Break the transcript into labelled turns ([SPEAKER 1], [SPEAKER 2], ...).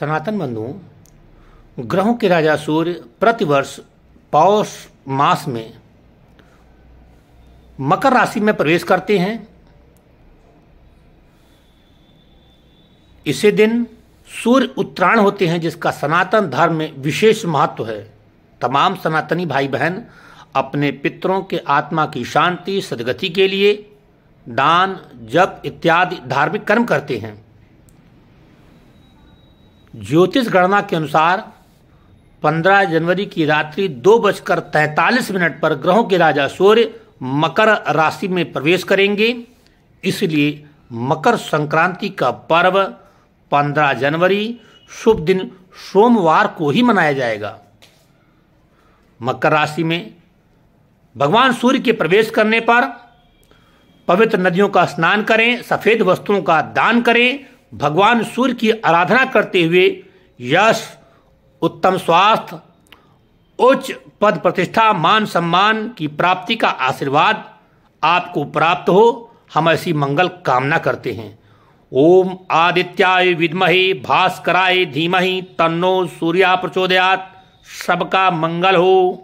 [SPEAKER 1] सनातन बंधुओं ग्रहों के राजा सूर्य प्रतिवर्ष पौष मास में मकर राशि में प्रवेश करते हैं इसी दिन सूर्य उत्तरायण होते हैं जिसका सनातन धर्म में विशेष महत्व है तमाम सनातनी भाई बहन अपने पितरों के आत्मा की शांति सदगति के लिए दान जप इत्यादि धार्मिक कर्म करते हैं ज्योतिष गणना के अनुसार 15 जनवरी की रात्रि दो बजकर तैंतालीस मिनट पर ग्रहों के राजा सूर्य मकर राशि में प्रवेश करेंगे इसलिए मकर संक्रांति का पर्व 15 जनवरी शुभ दिन सोमवार को ही मनाया जाएगा मकर राशि में भगवान सूर्य के प्रवेश करने पर पवित्र नदियों का स्नान करें सफेद वस्त्रों का दान करें भगवान सूर्य की आराधना करते हुए यश उत्तम स्वास्थ्य उच्च पद प्रतिष्ठा मान सम्मान की प्राप्ति का आशीर्वाद आपको प्राप्त हो हम ऐसी मंगल कामना करते हैं ओम आदित्याय विद्महे भास्कराय धीमहि तन्नो सूर्या प्रचोदयात सबका मंगल हो